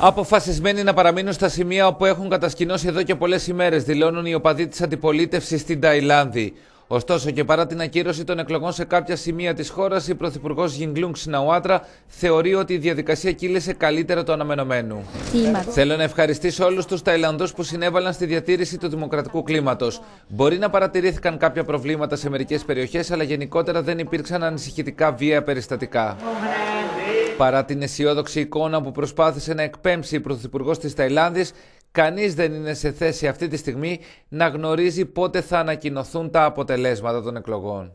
Αποφασισμένοι να παραμείνουν στα σημεία όπου έχουν κατασκηνώσει εδώ και πολλές ημέρες δηλώνουν οι οπαδοί της αντιπολίτευσης στην Ταϊλάνδη. Ωστόσο, και παρά την ακύρωση των εκλογών σε κάποια σημεία της χώρας, η Πρωθυπουργός Γιγκλούγκ Σιναουάτρα θεωρεί ότι η διαδικασία κύλησε καλύτερα το αναμενωμένου. Θέλω να ευχαριστήσω όλους τους Ταϊλανδούς που συνέβαλαν στη διατήρηση του δημοκρατικού κλίματος Μπορεί να παρατηρήθηκαν κάποια προβλήματα σε μερικές περιοχές, αλλά γενικότερα δεν υπήρξαν ανησυχητικά βία περιστατικά. Παρά την αισιόδοξη εικόνα που προσπάθησε να εκπέμψει η Πρωθυπουργός της Ταϊλάνδης, κανείς δεν είναι σε θέση αυτή τη στιγμή να γνωρίζει πότε θα ανακοινωθούν τα αποτελέσματα των εκλογών.